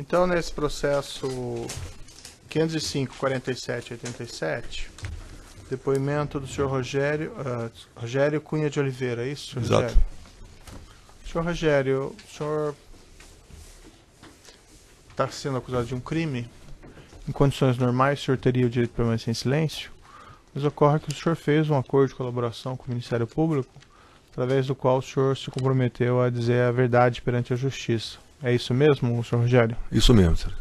Então, nesse processo 505, 47, 87, depoimento do senhor Rogério, uh, Rogério Cunha de Oliveira, é isso? Exato. Rogério? Senhor Rogério, o senhor está sendo acusado de um crime? Em condições normais, o senhor teria o direito de permanecer em silêncio? Mas ocorre que o senhor fez um acordo de colaboração com o Ministério Público, através do qual o senhor se comprometeu a dizer a verdade perante a Justiça. É isso mesmo, senhor Rogério? Isso mesmo, senhor.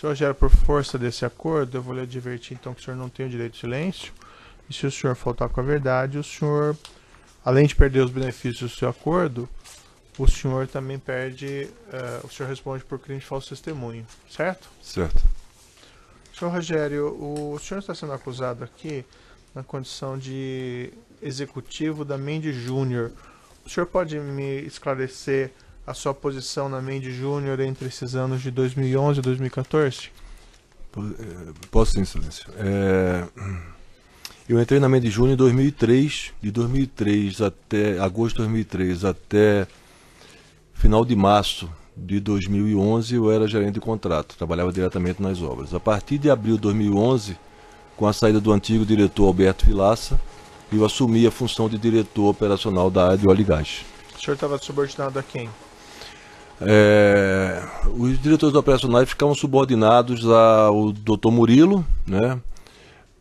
Senhor Rogério, por força desse acordo, eu vou lhe advertir então que o senhor não tem o direito de silêncio. E se o senhor faltar com a verdade, o senhor, além de perder os benefícios do seu acordo, o senhor também perde, uh, o senhor responde por crime de falso testemunho, certo? Certo. Senhor Rogério, o senhor está sendo acusado aqui na condição de executivo da Mendes Júnior. O senhor pode me esclarecer a sua posição na Mendes Júnior entre esses anos de 2011 e 2014? Eh, posso sim, silêncio É... Eu entrei na Mendes Júnior em 2003, de 2003 até agosto de 2003 até final de março de 2011 eu era gerente de contrato, trabalhava diretamente nas obras. A partir de abril de 2011, com a saída do antigo diretor Alberto Vilaça, eu assumi a função de diretor operacional da área de óleo e gás. O senhor estava subordinado a quem? É, os diretores operacionais ficavam subordinados ao doutor Murilo né,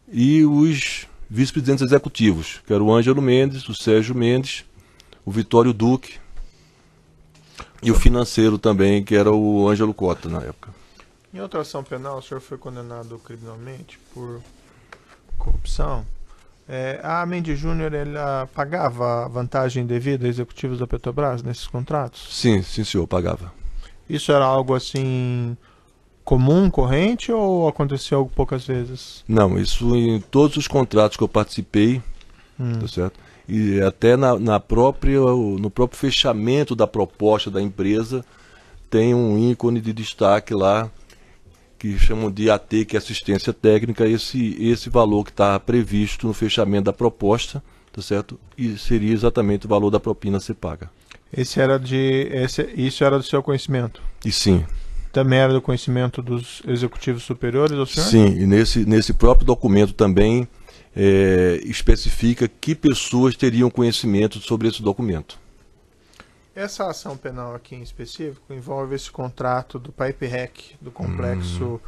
e os vice-presidentes executivos, que eram o Ângelo Mendes, o Sérgio Mendes, o Vitório Duque e o financeiro também, que era o Ângelo Cota na época. Em outra ação penal, o senhor foi condenado criminalmente por corrupção? É, a Mendy Júnior pagava pagava vantagem devida a executivos da Petrobras nesses contratos? Sim, sim, senhor, pagava. Isso era algo assim comum, corrente ou aconteceu algo poucas vezes? Não, isso em todos os contratos que eu participei, hum. tá certo? E até na, na própria, no próprio fechamento da proposta da empresa tem um ícone de destaque lá que chamam de AT, que é assistência técnica, esse, esse valor que está previsto no fechamento da proposta, tá certo? E seria exatamente o valor da propina a ser paga. Esse era de, esse, isso era do seu conhecimento? E sim. Também era do conhecimento dos executivos superiores, ou senhor? Sim, e nesse, nesse próprio documento também é, especifica que pessoas teriam conhecimento sobre esse documento. Essa ação penal aqui em específico envolve esse contrato do Pipe Rec do complexo hum.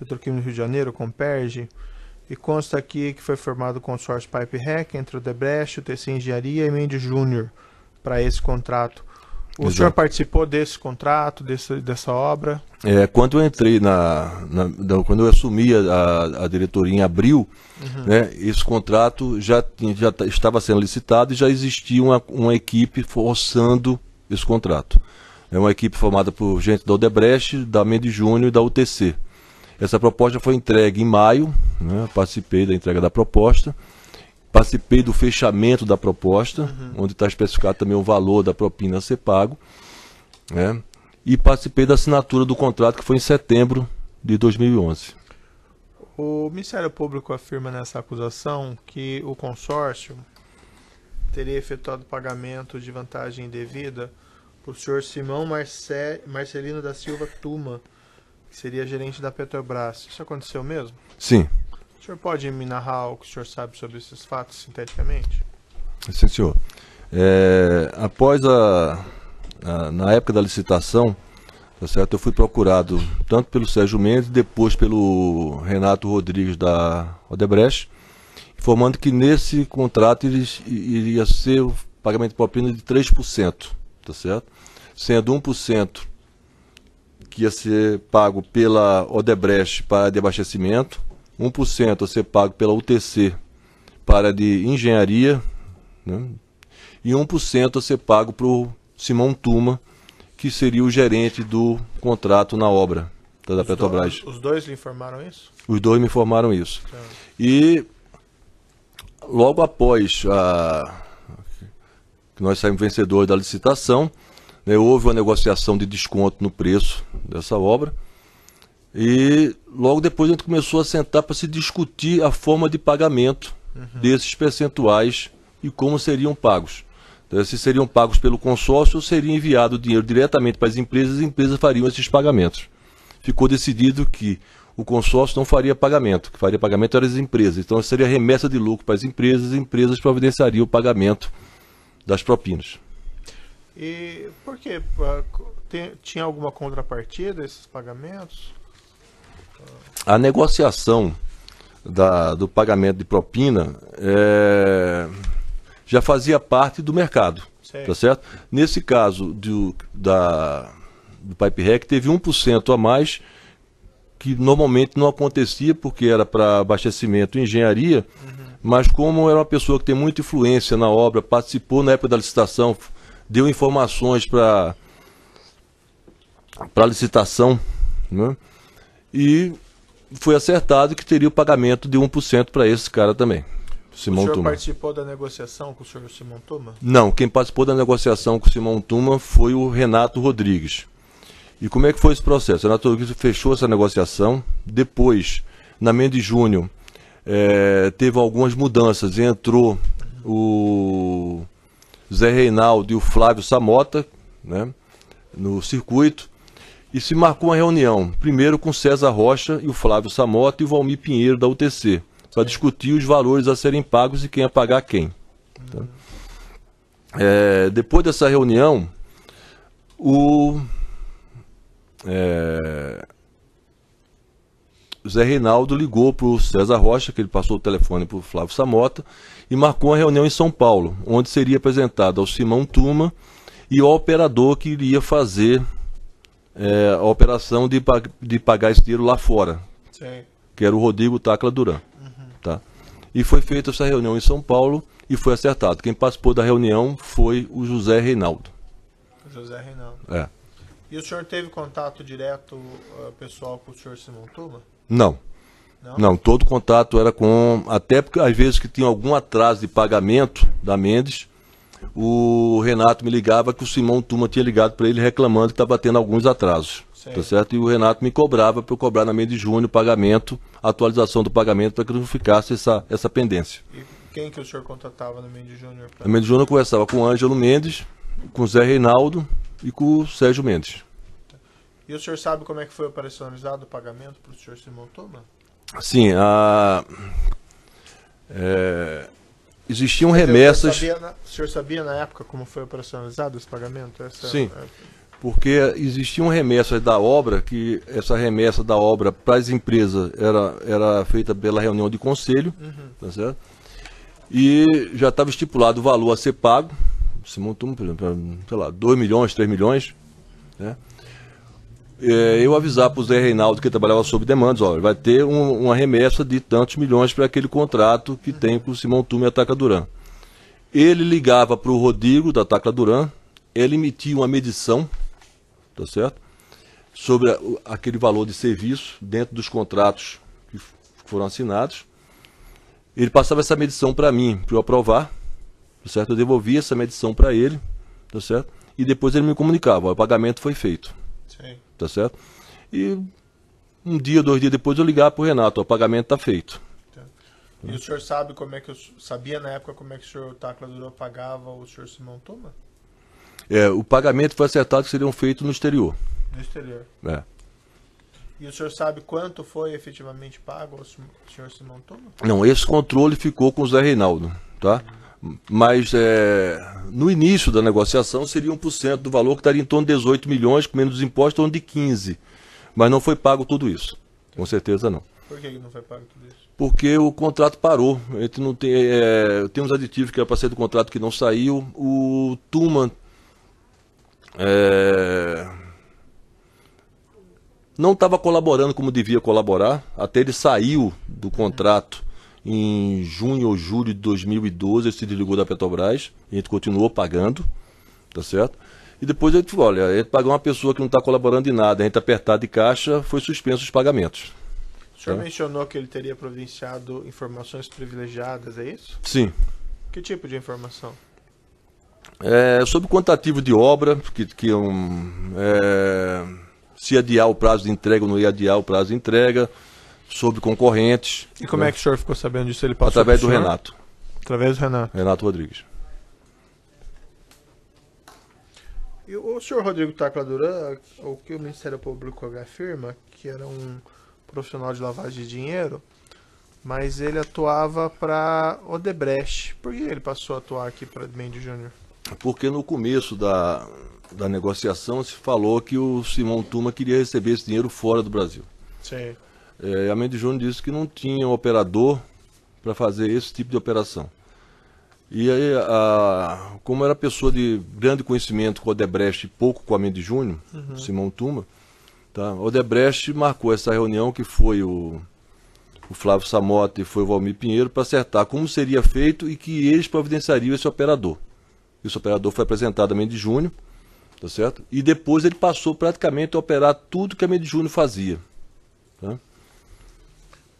Petroquímico Rio de Janeiro com Perge. E consta aqui que foi formado o consórcio Pipe Rec entre o Debrecht, o TC Engenharia e Mendes Júnior para esse contrato. O Exato. senhor participou desse contrato, desse, dessa obra? É, quando eu entrei na, na, na quando eu assumi a, a diretoria em abril, uhum. né, esse contrato já, já estava sendo licitado e já existia uma, uma equipe forçando esse contrato. É uma equipe formada por gente da Odebrecht, da Mendes Júnior e da UTC. Essa proposta foi entregue em maio, né? participei da entrega da proposta, participei do fechamento da proposta, uhum. onde está especificado também o valor da propina a ser pago, né? e participei da assinatura do contrato que foi em setembro de 2011. O Ministério Público afirma nessa acusação que o consórcio teria efetuado pagamento de vantagem devida o senhor Simão Marce... Marcelino da Silva Tuma, que seria gerente da Petrobras. Isso aconteceu mesmo? Sim. O senhor pode me narrar o que o senhor sabe sobre esses fatos sinteticamente? Sim, senhor. É, após a, a, Na época da licitação, tá certo? Eu fui procurado tanto pelo Sérgio Mendes, depois pelo Renato Rodrigues da Odebrecht, informando que nesse contrato eles, iria ser o pagamento de propina de 3%, tá certo? Sendo 1% que ia ser pago pela Odebrecht para de abastecimento, 1% a ser pago pela UTC para de engenharia, né? e 1% a ser pago para o Simão Tuma, que seria o gerente do contrato na obra tá, da, os Petrobras. Dois, os dois lhe informaram isso? Os dois me informaram isso. Então... E logo após a, que nós saímos vencedores da licitação, né, houve uma negociação de desconto no preço dessa obra. E logo depois a gente começou a sentar para se discutir a forma de pagamento uhum. desses percentuais e como seriam pagos. Então, se seriam pagos pelo consórcio ou seria enviado o dinheiro diretamente para as empresas e as empresas fariam esses pagamentos. Ficou decidido que o consórcio não faria pagamento. O que faria pagamento eram as empresas. Então seria remessa de lucro para as empresas, as empresas providenciariam o pagamento das propinas. E por que ah, tinha alguma contrapartida esses pagamentos? A negociação da, do pagamento de propina é, já fazia parte do mercado, tá certo? Nesse caso do, da, do Pipe Rec, teve 1% a mais que normalmente não acontecia porque era para abastecimento e engenharia, uhum. mas como era uma pessoa que tem muita influência na obra, participou na época da licitação, deu informações para para licitação, né? E foi acertado que teria o pagamento de 1% para esse cara também. Simão o senhor Tuma. participou da negociação com o senhor Simão Tuma? Não, quem participou da negociação com o Simão Tuma foi o Renato Rodrigues. E como é que foi esse processo? A Naturgrid fechou essa negociação. Depois, na Mendes Júnior, é, teve algumas mudanças. Entrou o Zé Reinaldo e o Flávio Samota né, no circuito. E se marcou uma reunião, primeiro com César Rocha e o Flávio Samota e o Valmir Pinheiro da UTC, para discutir os valores a serem pagos e quem a pagar quem. Tá? Uhum. É, depois dessa reunião, o é... Zé Reinaldo ligou para o César Rocha, que ele passou o telefone para o Flávio Samota, e marcou uma reunião em São Paulo, onde seria apresentado ao Simão Tuma e ao operador que iria fazer é, a operação de, de pagar esse dinheiro lá fora, Sim. que era o Rodrigo Tacla Duran. Uhum. Tá? E foi feita essa reunião em São Paulo e foi acertado. Quem participou da reunião foi o José Reinaldo. José Reinaldo. É. E o senhor teve contato direto uh, pessoal com o senhor Simão Tuba? Não. Não? Não, todo contato era com. Até porque às vezes que tinha algum atraso de pagamento da Mendes, o Renato me ligava que o Simão Tuma tinha ligado para ele reclamando que estava tendo alguns atrasos. Tá certo? E o Renato me cobrava para eu cobrar na meia de junho o pagamento, a atualização do pagamento para que não ficasse essa, essa pendência. E quem que o senhor contratava no Mendes Júnior? Pra... No Mendes Júnior eu conversava com o Ângelo Mendes, com o Zé Reinaldo e com o Sérgio Mendes. E o senhor sabe como é que foi operacionalizado o pagamento para o senhor Simão Toma? Sim, a... É, existiam Mas remessas... O senhor, na... o senhor, sabia na época como foi operacionalizado esse pagamento? Essa... Sim, é, porque existiam remessas da obra, que essa remessa da obra para as empresas era, era feita pela reunião de conselho, uhum. tá certo? E já estava estipulado o valor a ser pago, Simão Tuma, por exemplo, sei lá, 2 milhões, 3 milhões, né? é, eu avisar para o Zé Reinaldo, que trabalhava sob demandas, ó, vai ter um, uma remessa de tantos milhões para aquele contrato que tem com o Simão Tume e a Taca Duran. Ele ligava para o Rodrigo da Taca Duran, ele emitia uma medição, tá certo? Sobre a, aquele valor de serviço dentro dos contratos que foram assinados. Ele passava essa medição para mim, para eu aprovar, tá certo? Eu devolvia essa medição para ele, tá certo? E depois ele me comunicava, ó, o pagamento foi feito. Sim tá certo? E um dia, dois dias depois eu ligava para o Renato, o pagamento está feito. E o senhor sabe como é que eu sabia na época como é que o senhor Tacla tá, Duro pagava o senhor Simão Toma? É, o pagamento foi acertado que seriam feitos no exterior. No exterior. É. E o senhor sabe quanto foi efetivamente pago ao senhor Simão Toma? Não, esse controle ficou com o Zé Reinaldo, tá? Uhum mas é, no início da negociação seria 1% do valor, que estaria em torno de 18 milhões, com menos imposto impostos, em torno de 15. Mas não foi pago tudo isso. Com certeza não. Por que não foi pago tudo isso? Porque o contrato parou. A gente não tem, é, tem uns aditivos que era é para ser do contrato que não saiu. O Tuma é, não estava colaborando como devia colaborar, até ele saiu do contrato em junho ou julho de 2012 ele se desligou da Petrobras, a gente continuou pagando, tá certo? E depois ele falou, olha, ele pagou uma pessoa que não está colaborando em nada, a gente apertado de caixa, foi suspenso os pagamentos. O senhor mencionou que ele teria providenciado informações privilegiadas, é isso? Sim. Que tipo de informação? É, sobre o quantitativo de obra, que, que é um, é, se adiar o prazo de entrega ou não ia adiar o prazo de entrega, sobre concorrentes. E como né? é que o senhor ficou sabendo disso? Ele passou Através do Renato. Através do Renato. Renato Rodrigues. E o senhor Rodrigo Tacladura, o que o Ministério Público afirma, que era um profissional de lavagem de dinheiro, mas ele atuava para Odebrecht. Por que ele passou a atuar aqui para Mendes Júnior? Porque no começo da, da negociação se falou que o Simão Tuma queria receber esse dinheiro fora do Brasil. Sim. É, a Mendes Júnior disse que não tinha um operador para fazer esse tipo de operação. E aí, a, como era pessoa de grande conhecimento com o Odebrecht e pouco com a Mendes Júnior, uhum. Simão Tuma, tá? o Odebrecht marcou essa reunião que foi o, o Flávio Samota e foi o Valmir Pinheiro para acertar como seria feito e que eles providenciariam esse operador. Esse operador foi apresentado a Mendes Júnior, tá certo? E depois ele passou praticamente a operar tudo que a Mendes Júnior fazia. Tá?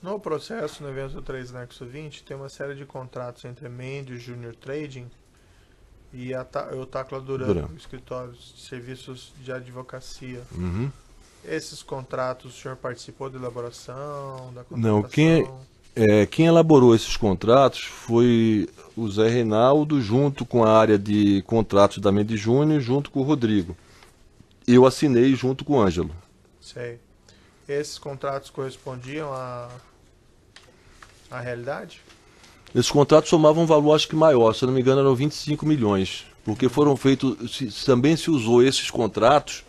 No processo, no evento 3 Nexo 20, tem uma série de contratos entre Mendes, Junior Trading e a, o Tacla Duran, Duran, escritório de serviços de advocacia. Uhum. Esses contratos, o senhor participou da elaboração, da Não, quem, é, é, quem elaborou esses contratos foi o Zé Reinaldo, junto com a área de contratos da Mendes Júnior, junto com o Rodrigo. Eu assinei junto com o Ângelo. Sei esses contratos correspondiam à, à realidade? Esses contratos somavam um valor, acho que maior, se não me engano, eram 25 milhões, porque foram feitos, também se usou esses contratos,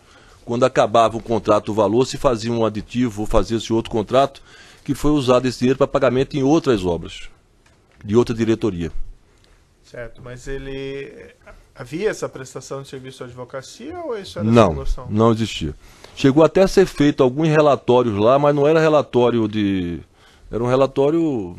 quando acabava o contrato, o valor, se fazia um aditivo ou fazia-se outro contrato, que foi usado esse dinheiro para pagamento em outras obras, de outra diretoria. Certo, mas ele havia essa prestação de serviço à advocacia ou isso era Não, não existia. Chegou até a ser feito alguns relatórios lá, mas não era relatório de. Era um relatório.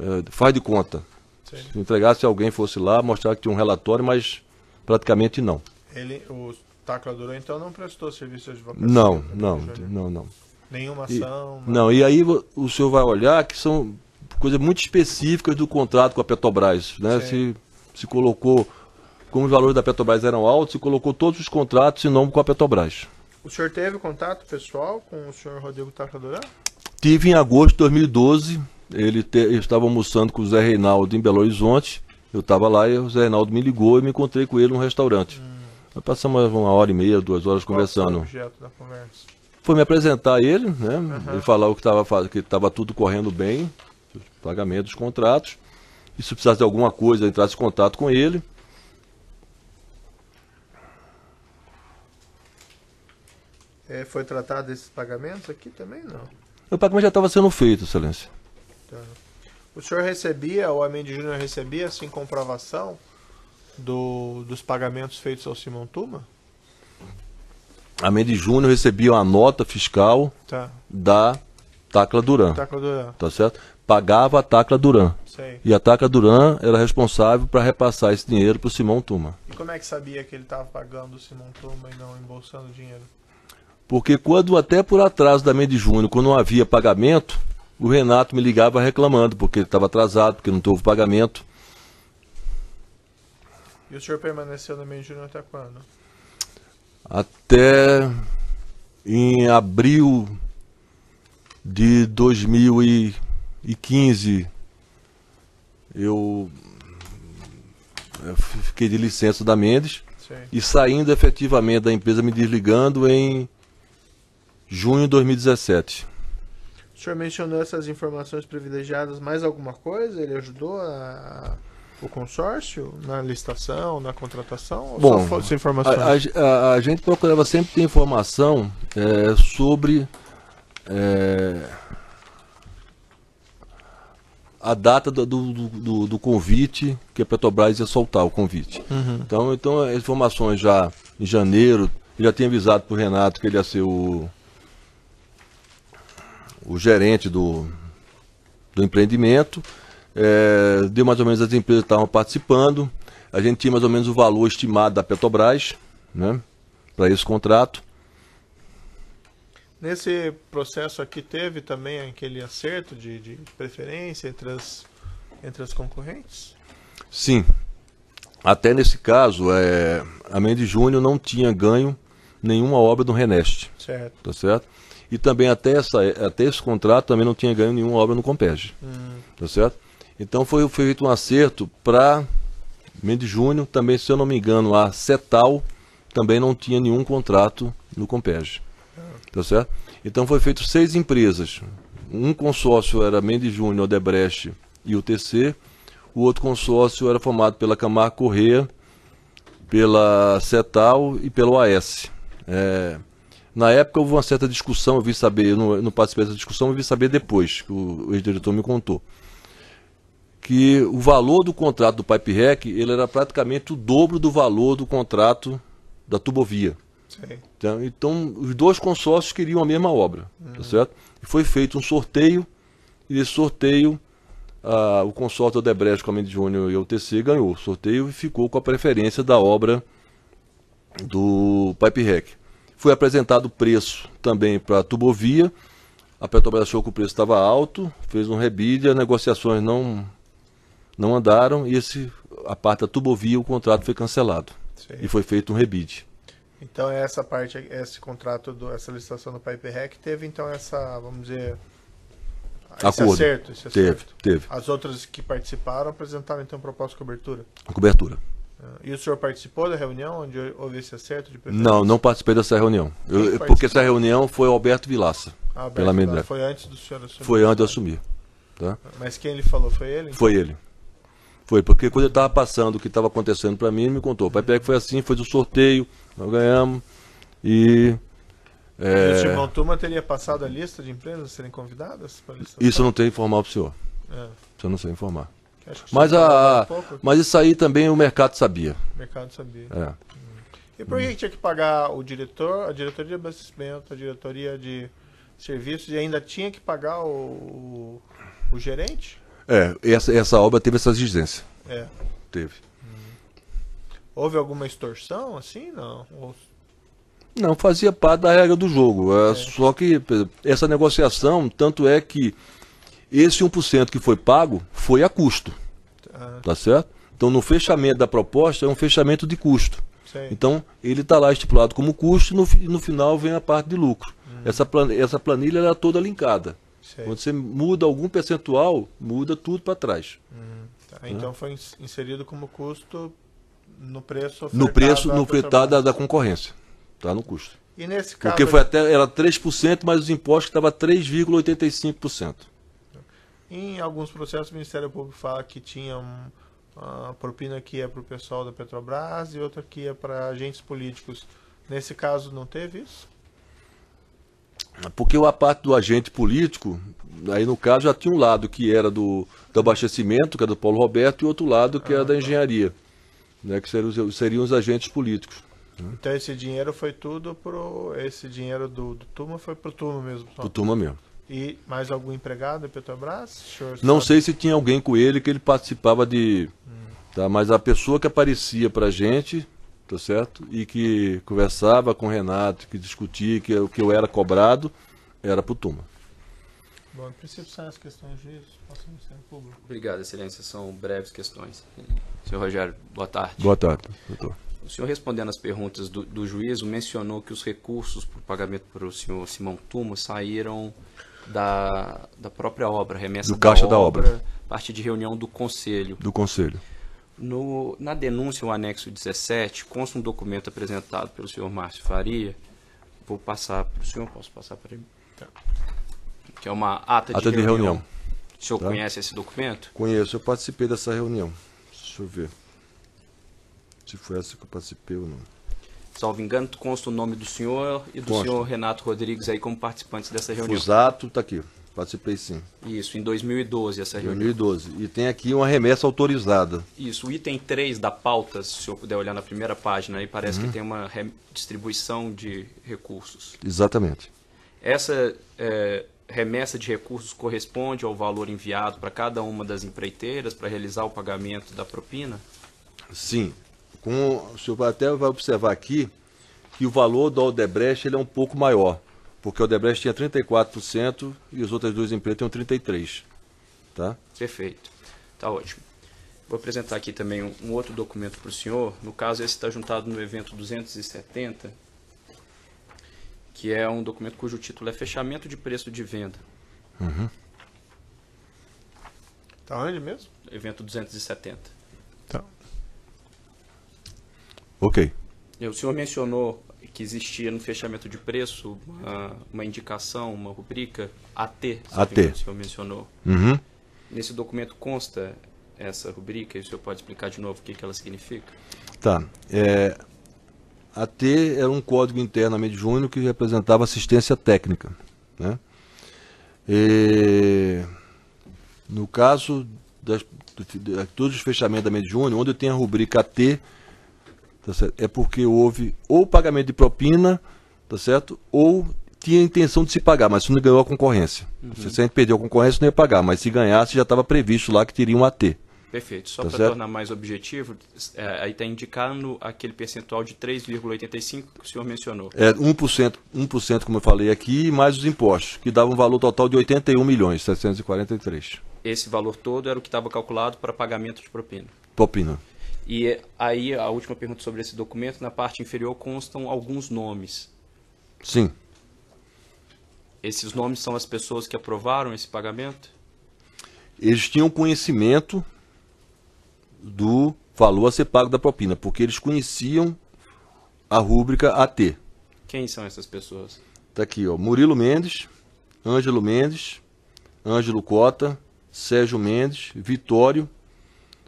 É, faz de conta. Sim. Se entregasse alguém fosse lá, mostrar que tinha um relatório, mas praticamente não. Ele, o taclador então não prestou serviço de advocacia? Não, não, não, não. Nenhuma ação? E, não, e aí o senhor vai olhar que são coisas muito específicas do contrato com a Petrobras. Né? Se, se colocou, como os valores da Petrobras eram altos, se colocou todos os contratos em nome com a Petrobras. O senhor teve contato pessoal com o senhor Rodrigo Tacadorã? Tive em agosto de 2012. Ele te, eu estava almoçando com o Zé Reinaldo em Belo Horizonte. Eu estava lá e o Zé Reinaldo me ligou e me encontrei com ele num restaurante. Hum. Nós passamos uma hora e meia, duas horas Qual conversando. Foi, o objeto da conversa? foi me apresentar a ele, né? Uhum. E falar o que estava que tava tudo correndo bem, pagamento dos contratos. E se precisasse de alguma coisa, entrasse em contato com ele. É, foi tratado esses pagamentos aqui também? Não. O pagamento já estava sendo feito, Excelência. Tá. O senhor recebia, o Amendi Júnior recebia, assim, comprovação do, dos pagamentos feitos ao Simão Tuma? Amendi Júnior recebia uma nota fiscal tá. da Tacla Duran. Tacla Duran. Tá certo? Pagava a Tacla Duran. E a Tacla Duran era responsável para repassar esse dinheiro para o Simão Tuma. E como é que sabia que ele estava pagando o Simão Tuma e não embolsando dinheiro? Porque quando, até por atraso da mês de junho, quando não havia pagamento, o Renato me ligava reclamando, porque ele estava atrasado, porque não houve pagamento. E o senhor permaneceu no mês de junho até quando? Até em abril de 2015 eu fiquei de licença da Mendes Sim. e saindo efetivamente da empresa me desligando em Junho de 2017. O senhor mencionou essas informações privilegiadas, mais alguma coisa? Ele ajudou a, o consórcio na licitação, na contratação? Bom, só informações? A, a, a, gente procurava sempre ter informação é, sobre é, a data do, do, do, do, convite que a Petrobras ia soltar o convite. Uhum. Então, então, as informações já em janeiro, já tinha avisado para o Renato que ele ia ser o o gerente do, do empreendimento, é, deu mais ou menos as empresas que estavam participando. A gente tinha mais ou menos o valor estimado da Petrobras né, para esse contrato. Nesse processo aqui teve também aquele acerto de, de preferência entre as, entre as concorrentes? Sim. Até nesse caso, é, a Mendes Júnior não tinha ganho nenhuma obra do Reneste. Certo. Tá certo? E também até, essa, até esse contrato também não tinha ganho nenhuma obra no Compege. Hum. Tá certo? Então foi, foi feito um acerto para Mendes Júnior também, se eu não me engano, a CETAL também não tinha nenhum contrato no Compege. Tá certo? Então foi feito seis empresas. Um consórcio era Mendes Júnior, Odebrecht e UTC. O outro consórcio era formado pela Camargo Correia, pela CETAL e pelo AS. É, na época houve uma certa discussão, eu vi saber, eu não, eu não participei dessa discussão, eu vi saber depois, que o ex-diretor me contou. Que o valor do contrato do Pipe Rec, ele era praticamente o dobro do valor do contrato da Tubovia. Então, então, os dois consórcios queriam a mesma obra, tá uhum. certo? E foi feito um sorteio, e esse sorteio ah, o consórcio Odebrecht, Mendes Júnior e a UTC ganhou o sorteio e ficou com a preferência da obra do Pipe Rec. Foi apresentado o preço também para a Tubovia. A Petrobras achou que o preço estava alto, fez um rebide, as negociações não, não andaram e esse, a parte da Tubovia, o contrato foi cancelado. Sim. E foi feito um rebide. Então essa parte, esse contrato, do, essa licitação do Pipe Rec teve então essa, vamos dizer, esse Acordo. acerto. Esse acerto. Teve, teve. As outras que participaram apresentaram então proposta de cobertura? Cobertura. E o senhor participou da reunião onde houve esse acerto de preferência? Não, não participei dessa reunião. Eu, porque essa reunião foi o Alberto Vilaça. Ah, pela Vilaça. Foi antes do senhor assumir? Foi antes de eu assumir. Tá? Mas quem ele falou foi ele? Então? Foi ele. Foi, porque quando ele estava passando o que estava acontecendo para mim, ele me contou. O pai pega foi assim, foi do sorteio, nós ganhamos. E. É... o Timão Turma teria passado a lista de empresas serem convidadas? para Isso eu não tenho informar para o senhor. É. Isso eu não sei informar. Mas, a, mas isso aí também o mercado sabia. O mercado sabia. É. Hum. E por que, hum. que tinha que pagar o diretor, a diretoria de abastecimento, a diretoria de serviços e ainda tinha que pagar o, o, o gerente? É, essa, essa obra teve essa exigência. É. Teve. Hum. Houve alguma extorsão assim? Não. Ou... Não, fazia parte da regra do jogo. É. é. Só que eh, essa negociação, tanto é que esse 1% que foi pago foi a custo. Ah. Tá certo? Então, no fechamento da proposta, é um fechamento de custo. Sim. Então, ele está lá estipulado como custo e no, no, final vem a parte de lucro. Hum. Essa, planilha, essa planilha era é toda linkada. Quando você muda algum percentual, muda tudo para trás. Hum. Tá. Né? Então, foi inserido como custo no preço No preço no ofertado tá, da, da concorrência. Está no custo. E nesse caso... Porque foi até, era 3%, mas os impostos estavam 3,85%. Em alguns processos, o Ministério Público fala que tinha uma propina que é para o pessoal da Petrobras e outra que é para agentes políticos. Nesse caso, não teve isso? Porque a parte do agente político, aí no caso já tinha um lado que era do, do abastecimento, que era é do Paulo Roberto, e outro lado que é ah, era da tá. engenharia, né, que seriam, seriam os agentes políticos. Então esse dinheiro foi tudo pro. Esse dinheiro do, do Tuma foi pro Tuma mesmo. Só. Pro Tuma mesmo. E mais algum empregado da Petrobras? Não sei se tinha alguém com ele que ele participava de. Hum. Tá, mas a pessoa que aparecia a gente, tá certo? E que conversava com o Renato, que discutia, que o que eu era cobrado, era para o Tuma. Bom, em princípio são as questões de passando em Público. Obrigado, Excelência. São breves questões. Senhor Rogério, boa tarde. Boa tarde, doutor. O senhor, respondendo às perguntas do, do juízo, mencionou que os recursos para o pagamento para o senhor Simão Tuma saíram da, da própria obra, remessa do caixa da obra, obra, parte de reunião do conselho. Do conselho. No, na denúncia, o anexo 17, consta um documento apresentado pelo senhor Márcio Faria. Vou passar para o senhor, posso passar para ele? Tá. Que é uma ata, de ata reunião. De reunião. O senhor tá. conhece esse documento? Conheço, eu participei dessa reunião. Deixa eu ver se foi essa que eu participei ou não salvo engano, consta o nome do senhor e do consta. senhor Renato Rodrigues aí como participantes dessa reunião. Exato, está aqui. Participei sim. Isso, em 2012 essa reunião. 2012. E tem aqui uma remessa autorizada. Isso, o item 3 da pauta, se o senhor puder olhar na primeira página, aí parece uhum. que tem uma distribuição de recursos. Exatamente. Essa é, remessa de recursos corresponde ao valor enviado para cada uma das empreiteiras para realizar o pagamento da propina? Sim, com, o senhor até vai observar aqui que o valor do Aldebrecht ele é um pouco maior, porque o Aldebrecht tinha 34% e os outras duas empresas tinham 33%. Tá? Perfeito. Tá ótimo. Vou apresentar aqui também um, outro documento para o senhor. No caso, esse está juntado no evento 270, que é um documento cujo título é Fechamento de Preço de Venda. Uhum. Tá onde mesmo? Evento 270. Tá. Ok. É, o senhor mencionou que existia no fechamento de preço uma, uma indicação, uma rubrica AT, AT. o senhor mencionou. Uhum. Nesse documento consta essa rubrica e o senhor pode explicar de novo o que, que ela significa? Tá. É, AT era um código interno à Mediúnio que representava assistência técnica. Né? E, no caso das, de, de, de, todos os fechamentos da Mediúnio, onde tem a rubrica AT, tá é porque houve ou pagamento de propina, tá certo? Ou tinha intenção de se pagar, mas não ganhou a concorrência. Uhum. Se a gente perdeu a concorrência, não ia pagar, mas se ganhasse, já estava previsto lá que teria um AT. Perfeito. Só tá para tornar mais objetivo, é, aí está indicando aquele percentual de 3,85 que o senhor mencionou. É 1%, 1%, como eu falei aqui, mais os impostos, que dava um valor total de 81 milhões 743. Esse valor todo era o que estava calculado para pagamento de propina. Propina. E aí a última pergunta sobre esse documento, na parte inferior constam alguns nomes. Sim. Esses nomes são as pessoas que aprovaram esse pagamento? Eles tinham conhecimento do valor a ser pago da propina, porque eles conheciam a rúbrica AT. Quem são essas pessoas? Está aqui, ó, Murilo Mendes, Ângelo Mendes, Ângelo Cota, Sérgio Mendes, Vitório,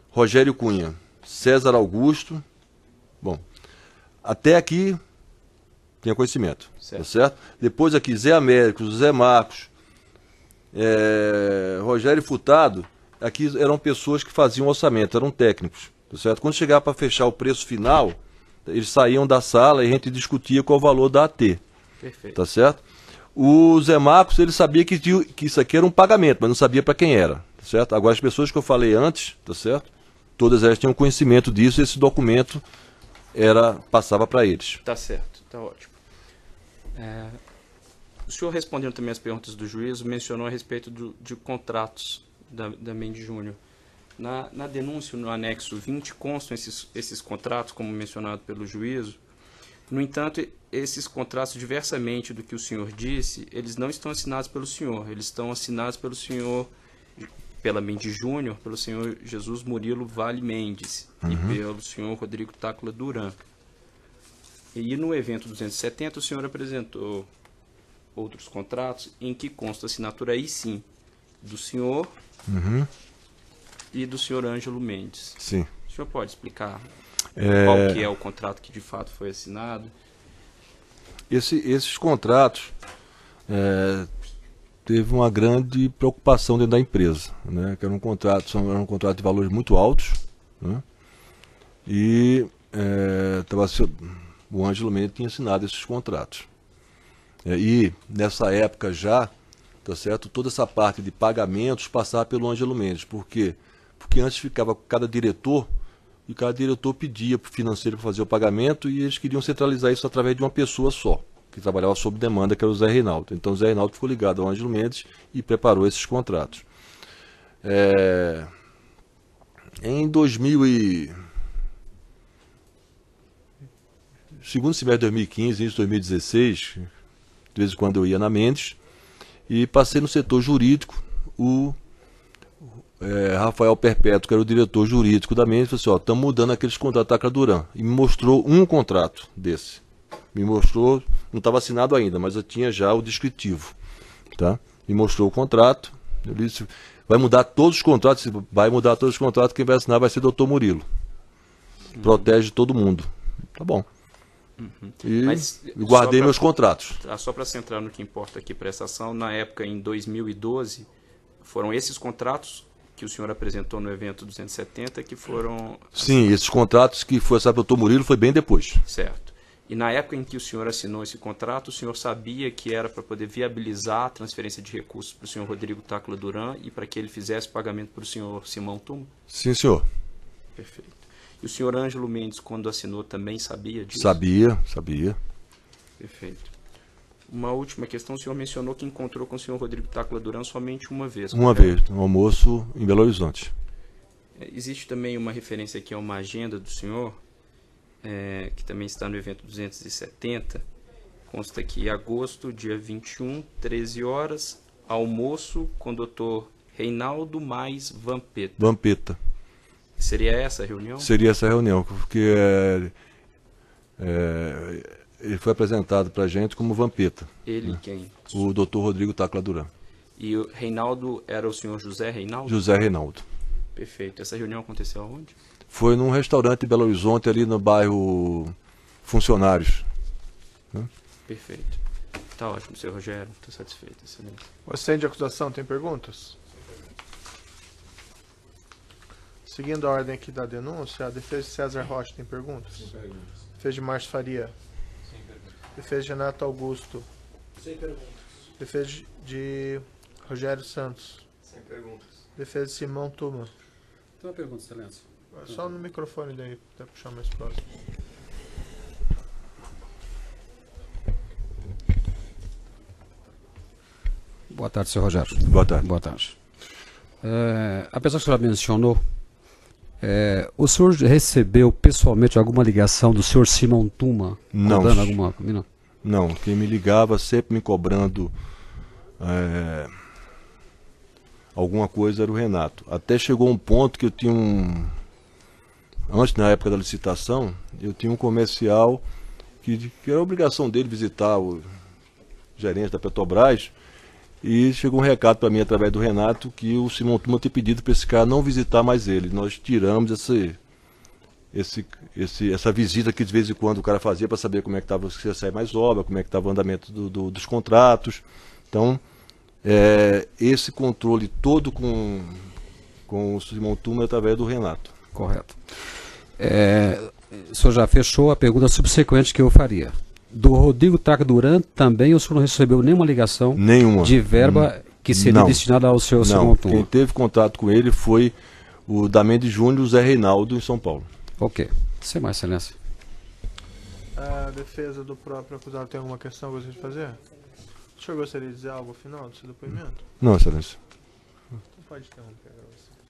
Rogério Cunha. César Augusto. Bom, até aqui tinha conhecimento, tá certo? Tá certo? Depois aqui Zé Américo, Zé Marcos, é, Rogério Furtado, aqui eram pessoas que faziam orçamento, eram técnicos, tá certo? Quando chegava para fechar o preço final, eles saíam da sala e a gente discutia qual o valor da AT. Perfeito. Tá certo? O Zé Marcos, ele sabia que, que isso aqui era um pagamento, mas não sabia para quem era, tá certo? Agora as pessoas que eu falei antes, tá certo? Todas elas tinham conhecimento disso e esse documento era passava para eles. Tá certo, tá ótimo. É, o senhor respondendo também as perguntas do juízo, mencionou a respeito do, de contratos da, da Mendes Júnior. Na, na, denúncia, no anexo 20, constam esses, esses contratos, como mencionado pelo juízo. No entanto, esses contratos, diversamente do que o senhor disse, eles não estão assinados pelo senhor, eles estão assinados pelo senhor pela Mendes Júnior, pelo senhor Jesus Murilo Vale Mendes uhum. e pelo senhor Rodrigo Tácula Duran. E no evento 270 o senhor apresentou outros contratos em que consta assinatura aí sim do senhor uhum. e do senhor Ângelo Mendes. Sim. O senhor pode explicar é... qual que é o contrato que de fato foi assinado? Esse, esses contratos é, teve uma grande preocupação dentro da empresa, né? Que era um contrato, era um contrato de valores muito altos, né? E é, tava, o Ângelo Mendes tinha assinado esses contratos. É, e nessa época já, tá certo? Toda essa parte de pagamentos passava pelo Ângelo Mendes, porque porque antes ficava cada diretor e cada diretor pedia para o financeiro fazer o pagamento e eles queriam centralizar isso através de uma pessoa só que trabalhava sob demanda, que era o Zé Reinaldo. Então o Zé Reinaldo ficou ligado ao Ângelo Mendes e preparou esses contratos. É... Em 2000 e... Segundo semestre de 2015, início de 2016, de vez em quando eu ia na Mendes, e passei no setor jurídico, o é, Rafael Perpétuo, que era o diretor jurídico da Mendes, falou assim, ó, estamos mudando aqueles contratos da Caduran. E me mostrou um contrato desse. Me mostrou não estava assinado ainda, mas eu tinha já o descritivo. Tá? E mostrou o contrato. Ele disse, vai mudar todos os contratos, vai mudar todos os contratos, quem vai assinar vai ser o doutor Murilo. Uhum. Protege todo mundo. Tá bom. Uhum. E Mas, guardei pra, meus contratos. Ah, só para centrar no que importa aqui para essa ação, na época, em 2012, foram esses contratos que o senhor apresentou no evento 270 que foram... Sim, esses contratos que foi assinado pelo doutor Murilo foi bem depois. Certo. E na época em que o senhor assinou esse contrato, o senhor sabia que era para poder viabilizar a transferência de recursos para o senhor Rodrigo Tacla Duran e para que ele fizesse pagamento para o senhor Simão Tum? Sim, senhor. Perfeito. E o senhor Ângelo Mendes, quando assinou, também sabia disso? Sabia, sabia. Perfeito. Uma última questão, o senhor mencionou que encontrou com o senhor Rodrigo Tacla Duran somente uma vez. Uma vez, no um almoço em Belo Horizonte. É, existe também uma referência aqui a uma agenda do senhor, é, que também está no evento 270, consta aqui agosto, dia 21, 13 horas, almoço com o doutor Reinaldo mais Vampeta. Vampeta. Seria essa a reunião? Seria essa a reunião, porque é, é, ele foi apresentado para a gente como Vampeta. Ele né? quem? O doutor Rodrigo Tacla Duran. E o Reinaldo era o senhor José Reinaldo? José Reinaldo. Perfeito. Essa reunião aconteceu aonde? foi num restaurante em Belo Horizonte, ali no bairro Funcionários. Né? Perfeito. Tá ótimo, seu Rogério. Estou satisfeito. Excelente. O de acusação tem perguntas? Seguindo a ordem aqui da denúncia, a defesa de César Rocha tem perguntas? Sem perguntas. Defesa de Márcio Faria? Sem perguntas. Defesa de Renato Augusto? Sem perguntas. Defesa de Rogério Santos? Sem perguntas. Defesa de Simão Tuma? Tem uma pergunta, excelência. Só no microfone daí, até puxar mais próximo. Boa tarde, Sr. Rogério. Boa tarde. Boa tarde. É, apesar que o senhor mencionou, é, o senhor recebeu pessoalmente alguma ligação do senhor Simão Tuma? Não. Alguma... Não. não, quem me ligava sempre me cobrando é, alguma coisa era o Renato. Até chegou um ponto que eu tinha um, antes na época da licitação, eu tinha um comercial que, que era obrigação dele visitar o gerente da Petrobras. E chegou um recado para mim através do Renato que o Simão Tuma tinha pedido para esse cara não visitar mais ele. Nós tiramos esse, esse, esse, essa visita que de vez em quando o cara fazia para saber como é que estava se ia sair mais obra, como é que estava o andamento do, do, dos contratos. Então, é, esse controle todo com, com o Simão Tuma através do Renato. Correto. É, o senhor já fechou a pergunta subsequente que eu faria. Do Rodrigo Traca Duran também o senhor não recebeu nenhuma ligação nenhuma. de verba hum. que seria não. destinada ao seu não. segundo turno? Quem teve contato com ele foi o da Júnior e o Zé Reinaldo em São Paulo. Ok. Sem mais, excelência. A defesa do próprio acusado tem alguma questão que gostaria de fazer? O senhor gostaria de dizer algo ao final do seu depoimento? Não, excelência. Não pode interromper.